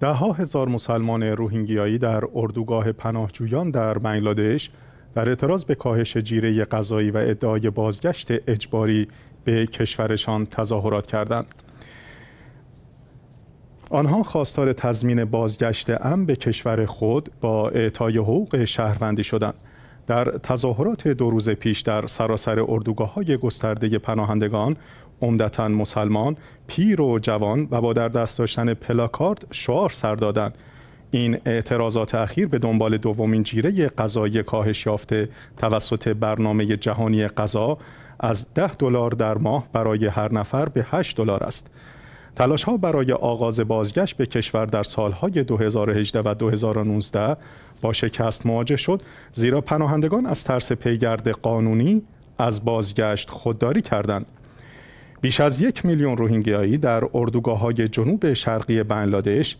دهها هزار مسلمان روهینگیایی در اردوگاه پناهجویان در بنگلادش در اعتراض به کاهش جیره غذایی و ادعای بازگشت اجباری به کشورشان تظاهرات کردند. آنها خواستار تضمین بازگشت امن به کشور خود با اعطای حقوق شهروندی شدند. در تظاهرات دو روز پیش در سراسر اردوگاه های گسترده پناهندگان عمدتا مسلمان پیر و جوان و با در دست داشتن پلاکارد شعار سر دادند این اعتراضات اخیر به دنبال دومین جیره غذایی کاهش یافته توسط برنامه جهانی غذا از 10 دلار در ماه برای هر نفر به 8 دلار است. تلاش ها برای آغاز بازگشت به کشور در سالهای 2018 و 2019 با شکست مواجه شد زیرا پناهندگان از ترس پیگرد قانونی از بازگشت خودداری کردند. بیش از یک میلیون روهینگیایی در اردوگاه های جنوب شرقی بنگلادش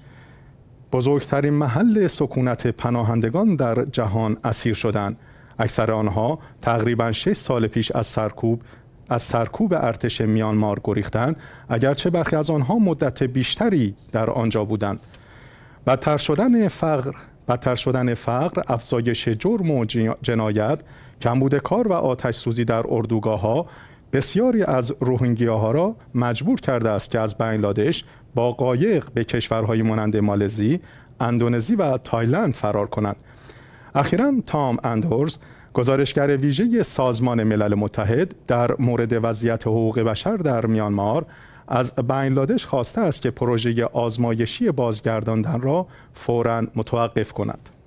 بزرگترین محل سکونت پناهندگان در جهان اسیر شدند. اکثر آنها تقریبا 6 سال پیش از سرکوب از سرکوب ارتش میانمار گریختند اگرچه برخی از آنها مدت بیشتری در آنجا بودند بدتر شدن فقر بدتر شدن فقر افزایش جرم و جنایت کمبود کار و آتش در اردوگاه ها بسیاری از روهینگیاها را مجبور کرده است که از بنگلادش با قایق به کشورهای مانند مالزی، اندونزی و تایلند فرار کنند. اخیرا تام اندورز گزارشگر ویژه سازمان ملل متحد در مورد وضعیت حقوق بشر در میانمار از بنگلادش خواسته است که پروژه آزمایشی بازگرداندن را فوراً متوقف کند.